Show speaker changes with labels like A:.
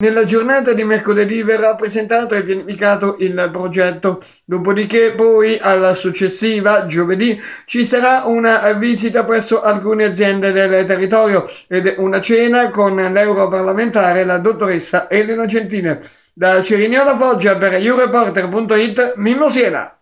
A: Nella giornata di mercoledì verrà presentato e pianificato il progetto, dopodiché poi alla successiva giovedì ci sarà una visita presso alcune aziende del territorio ed una cena con l'europarlamentare la dottoressa Elena Gentile. Da Cerignola Foggia per euroreporter.it Mimmo Siena.